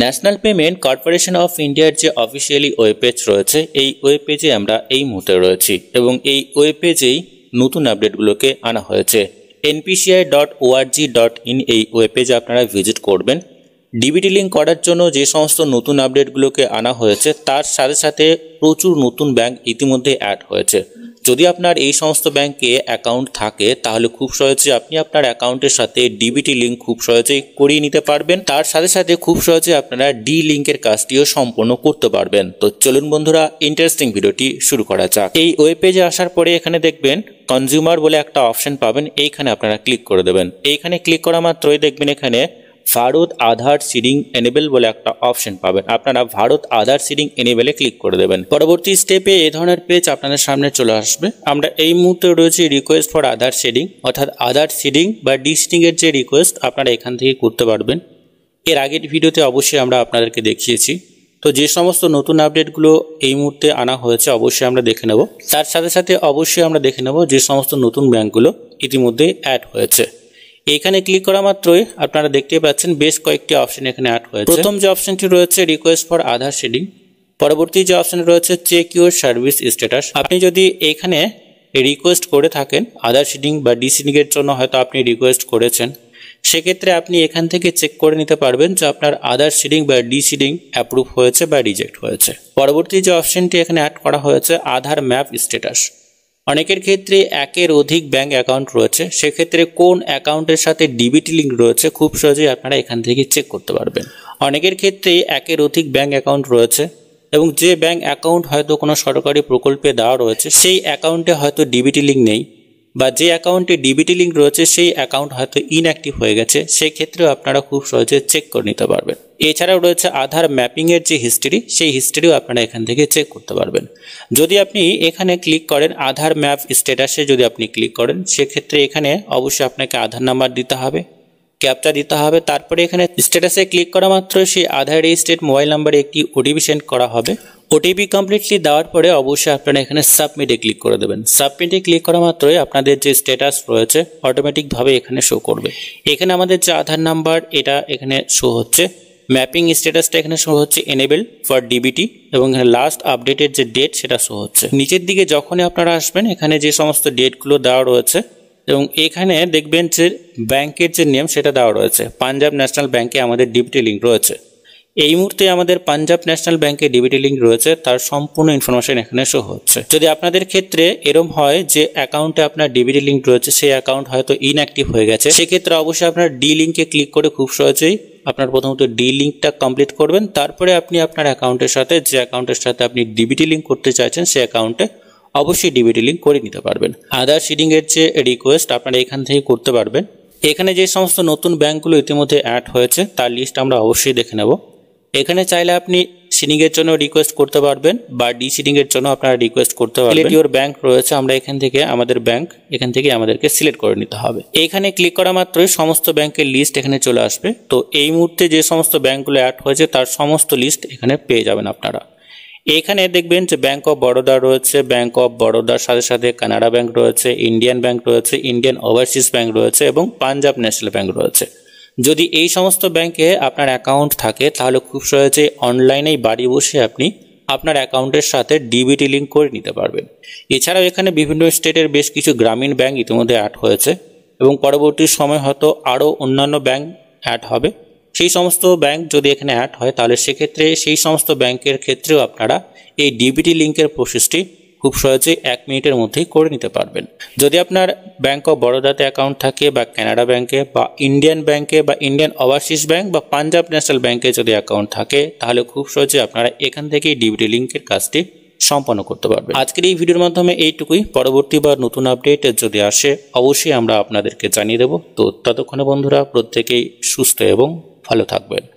national payment corporation of ইন্ডিয়ার যে officially web page রয়েছে এই ওয়েব পেজে আমরা এই মুহূর্তে রয়েছি এবং এই ওয়েব পেজেই নতুন আপডেটগুলোকে আনা হয়েছে NPCI dot org dot in এই ওয়েব পেজে আপনারা ভিজিট করবেন ডিবিটি লিঙ্ক করার জন্য যে সমস্ত নতুন আপডেটগুলোকে আনা হয়েছে তার সাথে সাথে প্রচুর নতুন ব্যাংক ইতিমধ্যে অ্যাড হয়েছে যদি আপনার এই সমস্ত ব্যাংকে অ্যাকাউন্ট থাকে তাহলে খুব সহজে আপনি আপনার অ্যাকাউন্টের সাথে ডিবিটি লিঙ্ক খুব সহজেই করিয়ে নিতে পারবেন তার সাথে সাথে খুব সহজে আপনারা ডি লিঙ্কের কাজটিও সম্পন্ন করতে পারবেন তো চলুন বন্ধুরা ইন্টারেস্টিং ভিডিওটি শুরু করা যাক এই ওয়েব পেজে আসার পরে এখানে দেখবেন কনজিউমার বলে একটা অপশন পাবেন এইখানে আপনারা ক্লিক করে দেবেন এইখানে ক্লিক করা মাত্রই দেখবেন এখানে ভারত আধার সিডিং এনেবেল বলে একটা অপশন পাবেন আপনারা ভারত আধার সিডিং এনেবেলে ক্লিক করে দেবেন পরবর্তী স্টেপে এ ধরনের পেজ আপনাদের সামনে চলে আসবে আমরা এই মুহূর্তে রয়েছে রিকোয়েস্ট ফর আধার সিডিং অর্থাৎ আধার সিডিং বা এর যে রিকোয়েস্ট আপনারা এখান থেকে করতে পারবেন এর আগের ভিডিওতে অবশ্যই আমরা আপনাদেরকে দেখিয়েছি তো যে সমস্ত নতুন আপডেটগুলো এই মুহূর্তে আনা হয়েছে অবশ্যই আমরা দেখে নেব তার সাথে সাথে অবশ্যই আমরা দেখে নেব যে সমস্ত নতুন ব্যাঙ্কগুলো ইতিমধ্যে অ্যাড হয়েছে এখানে ক্লিক করা মাত্রই আপনারা দেখতে পাচ্ছেন বেশ কয়েকটি অপশন এখানে অ্যাড হয়েছে প্রথম যে অপশনটি রয়েছে রিকোয়েস্ট ফর আধার শেডিং পরবর্তী যে অপশন রয়েছে চেক ইউর সার্ভিস স্ট্যাটাস আপনি যদি এখানে রিকোয়েস্ট করে থাকেন আধার শিডিং বা ডিসিডিংয়ের জন্য হয়তো আপনি রিকোয়েস্ট করেছেন সেক্ষেত্রে আপনি এখান থেকে চেক করে নিতে পারবেন যে আপনার আধার শিডিং বা ডিসিডিং অ্যাপ্রুভ হয়েছে বা রিজেক্ট হয়েছে পরবর্তী যে অপশনটি এখানে অ্যাড করা হয়েছে আধার ম্যাপ স্ট্যাটাস অনেকের ক্ষেত্রে একের অধিক ব্যাংক অ্যাকাউন্ট রয়েছে সেক্ষেত্রে কোন অ্যাকাউন্টের সাথে ডিবিটি লিঙ্ক রয়েছে খুব সহজেই আপনারা এখান থেকে চেক করতে পারবেন অনেকের ক্ষেত্রে একের অধিক ব্যাংক অ্যাকাউন্ট রয়েছে এবং যে ব্যাংক অ্যাকাউন্ট হয়তো কোনো সরকারি প্রকল্পে দেওয়া রয়েছে সেই অ্যাকাউন্টে হয়তো ডিবিটি লিঙ্ক নেই বা যে অ্যাকাউন্টে ডিবিটি লিঙ্ক রয়েছে সেই অ্যাকাউন্ট হয়তো ইনঅ্যাক্টিভ হয়ে গেছে সেক্ষেত্রেও আপনারা খুব সহজে চেক করে নিতে পারবেন এছাড়াও রয়েছে আধার ম্যাপিংয়ের যে হিস্ট্রি সেই হিস্ট্রিও আপনারা এখান থেকে চেক করতে পারবেন যদি আপনি এখানে ক্লিক করেন আধার ম্যাপ স্ট্যাটাসে যদি আপনি ক্লিক করেন সেক্ষেত্রে এখানে অবশ্যই আপনাকে আধার নাম্বার দিতে হবে ক্যাপচা দিতে হবে তারপরে এখানে স্ট্যাটাসে ক্লিক করা মাত্র সেই আধার রেজিস্টার্ড মোবাইল নাম্বারে একটি ওটিপি সেন্ড করা হবে ওটিপি কমপ্লিটলি দেওয়ার পরে অবশ্যই আপনারা এখানে সাবমিটে ক্লিক করে দেবেন সাবমিটে ক্লিক করা মাত্রই আপনাদের যে স্ট্যাটাস রয়েছে অটোমেটিকভাবে এখানে শো করবে এখানে আমাদের যে আধার নাম্বার এটা এখানে শো হচ্ছে ম্যাপিং স্ট্যাটাসটা এখানে শো হচ্ছে এনেবেল ফর ডিবিটি এবং এখানে লাস্ট আপডেটের যে ডেট সেটা শো হচ্ছে নিচের দিকে যখনই আপনারা আসবেন এখানে যে সমস্ত ডেটগুলো দেওয়া রয়েছে এবং এখানে দেখবেন যে ব্যাংকের যে নেম সেটা দেওয়া রয়েছে পাঞ্জাব ন্যাশনাল ব্যাংকে আমাদের ডিবিটি লিঙ্ক রয়েছে এই মুহূর্তে আমাদের পাঞ্জাব ন্যাশনাল ব্যাংকে ডিবিটি লিঙ্ক রয়েছে তার সম্পূর্ণ ইনফরমেশন এখানে শো হচ্ছে যদি আপনাদের ক্ষেত্রে এরম হয় যে অ্যাকাউন্টে আপনার ডিবিটি লিঙ্ক রয়েছে সেই অ্যাকাউন্ট হয়তো ইনঅ্যাক্টিভ হয়ে গেছে সেক্ষেত্রে অবশ্যই আপনার ডি লিঙ্কে ক্লিক করে খুব সহজেই আপনার প্রথমত ডি লিঙ্কটা কমপ্লিট করবেন তারপরে আপনি আপনার অ্যাকাউন্টের সাথে যে অ্যাকাউন্টের সাথে আপনি ডিবিটি লিঙ্ক করতে চাইছেন সেই অ্যাকাউন্টে অবশ্যই ডিবিটি লিঙ্ক করে নিতে পারবেন আদার শিডিংয়ের যে রিকোয়েস্ট আপনারা এখান থেকে করতে পারবেন এখানে যে সমস্ত নতুন ব্যাঙ্কগুলো ইতিমধ্যে অ্যাড হয়েছে তার লিস্ট আমরা অবশ্যই দেখে নেব এখানে চাইলে আপনি সিডিংয়ের জন্য রিকোয়েস্ট করতে পারবেন বা ডি সিডিংয়ের জন্য আপনারা রিকোয়েস্ট করতে পারবেন ইউর ব্যাঙ্ক রয়েছে আমরা এখান থেকে আমাদের ব্যাঙ্ক এখান থেকে আমাদেরকে সিলেক্ট করে নিতে হবে এখানে ক্লিক করা মাত্রই সমস্ত ব্যাংকের লিস্ট এখানে চলে আসবে তো এই মুহূর্তে যে সমস্ত ব্যাঙ্কগুলো অ্যাড হয়েছে তার সমস্ত লিস্ট এখানে পেয়ে যাবেন আপনারা এখানে দেখবেন যে ব্যাঙ্ক অফ বরোদা রয়েছে ব্যাঙ্ক অফ বরোদার সাথে সাথে কানাডা ব্যাঙ্ক রয়েছে ইন্ডিয়ান ব্যাঙ্ক রয়েছে ইন্ডিয়ান ওভারসিজ ব্যাঙ্ক রয়েছে এবং পাঞ্জাব ন্যাশনাল ব্যাঙ্ক রয়েছে যদি এই সমস্ত ব্যাংকে আপনার অ্যাকাউন্ট থাকে তাহলে খুব সহজে অনলাইনেই বাড়ি বসে আপনি আপনার অ্যাকাউন্টের সাথে ডিবিটি লিঙ্ক করে নিতে পারবেন এছাড়াও এখানে বিভিন্ন স্টেটের বেশ কিছু গ্রামীণ ব্যাংক ইতিমধ্যে অ্যাড হয়েছে এবং পরবর্তী সময় হয়তো আরও অন্যান্য ব্যাংক অ্যাড হবে সেই সমস্ত ব্যাংক যদি এখানে অ্যাড হয় তাহলে সেক্ষেত্রে সেই সমস্ত ব্যাংকের ক্ষেত্রেও আপনারা এই ডিবিটি লিঙ্কের প্রসেসটি খুব সহজেই এক মিনিটের মধ্যেই করে নিতে পারবেন যদি আপনার ব্যাঙ্ক অফ বরোদাতে অ্যাকাউন্ট থাকে বা কানাডা ব্যাংকে বা ইন্ডিয়ান ব্যাংকে বা ইন্ডিয়ান ওভারসিজ ব্যাংক বা পাঞ্জাব ন্যাশনাল ব্যাংকে যদি অ্যাকাউন্ট থাকে তাহলে খুব সহজে আপনারা এখান থেকেই ডিবিটি লিঙ্কের কাজটি সম্পন্ন করতে পারবে আজকের এই ভিডিওর মাধ্যমে এইটুকুই পরবর্তী বা নতুন আপডেট যদি আসে অবশ্যই আমরা আপনাদেরকে জানিয়ে দেব তো ততক্ষণে বন্ধুরা প্রত্যেকেই সুস্থ এবং ভালো থাকবেন